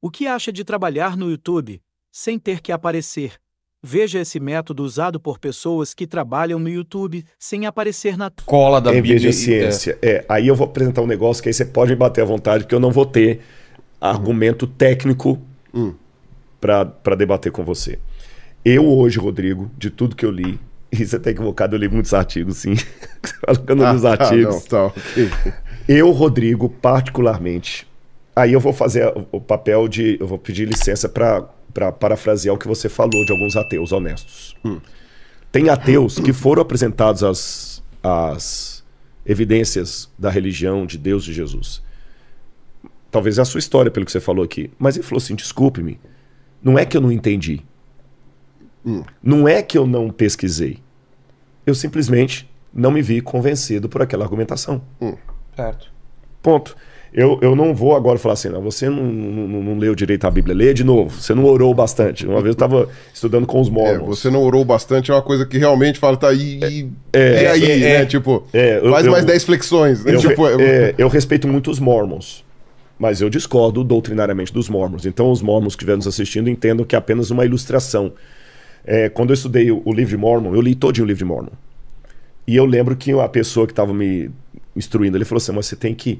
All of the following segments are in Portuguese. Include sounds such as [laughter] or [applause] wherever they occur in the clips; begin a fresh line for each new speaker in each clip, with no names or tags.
O que acha de trabalhar no YouTube, sem ter que aparecer? Veja esse método usado por pessoas que trabalham no YouTube sem aparecer na cola da em é, Bíblia. Em vez de ciência.
É. é. aí eu vou apresentar um negócio que aí você pode bater à vontade, porque eu não vou ter argumento técnico hum. para debater com você. Eu hoje, Rodrigo, de tudo que eu li, e você está equivocado, eu li muitos artigos, sim. [laughs] Falando ah, dos tá, artigos. Não, tá, okay. Eu, Rodrigo, particularmente, Aí eu vou fazer o papel de. Eu vou pedir licença para parafrasear o que você falou de alguns ateus honestos. Hum. Tem ateus que foram apresentados as, as evidências da religião, de Deus e de Jesus. Talvez é a sua história, pelo que você falou aqui. Mas ele falou assim: desculpe-me, não é que eu não entendi. Hum. Não é que eu não pesquisei. Eu simplesmente não me vi convencido por aquela argumentação. Hum. Certo. Ponto. Eu, eu não vou agora falar assim, não, você não, não, não leu direito a Bíblia. Lê de novo, você não orou bastante. Uma vez eu estava estudando com os é, mormons. É, você não orou bastante é uma coisa que realmente fala, tá aí, é, e é, é aí, é, né? Tipo, eu, faz eu, mais 10 flexões. Né? Eu, tipo, eu respeito muito os mormons, mas eu discordo doutrinariamente dos mormons. Então os mormons que estiver nos assistindo entendam que é apenas uma ilustração. quando eu estudei o, o livro de Mormon, eu li todo o livro de Mormon. E eu lembro que a pessoa que estava me instruindo, ele falou assim, mas você tem que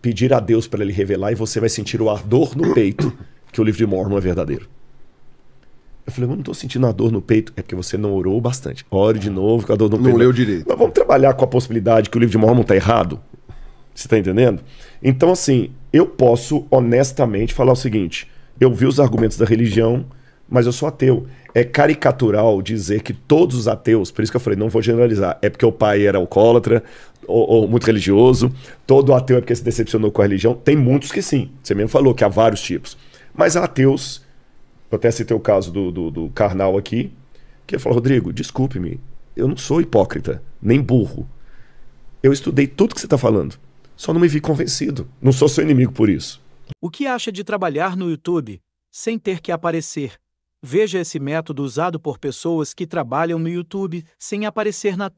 pedir a Deus para ele revelar e você vai sentir o ardor no peito que o livro de Mormon é verdadeiro. Eu falei, eu não estou sentindo a dor no peito. É porque você não orou bastante. Ore de novo com a dor no não peito. Não leu direito. Mas vamos trabalhar com a possibilidade que o livro de Mormon está errado? Você está entendendo? Então, assim, eu posso honestamente falar o seguinte. Eu vi os argumentos da religião mas eu sou ateu. É caricatural dizer que todos os ateus, por isso que eu falei, não vou generalizar, é porque o pai era alcoólatra ou, ou, muito religioso, todo ateu é porque se decepcionou com a religião. Tem muitos que sim, você mesmo falou que há vários tipos. Mas há ateus, eu até citei o caso do, do, do Karnal aqui, que falou: Rodrigo, desculpe-me, eu não sou hipócrita, nem burro. Eu estudei tudo que você está falando, só não me vi convencido. Não sou seu inimigo por isso.
O que acha de trabalhar no YouTube sem ter que aparecer? Veja esse método usado por pessoas que trabalham no YouTube sem aparecer na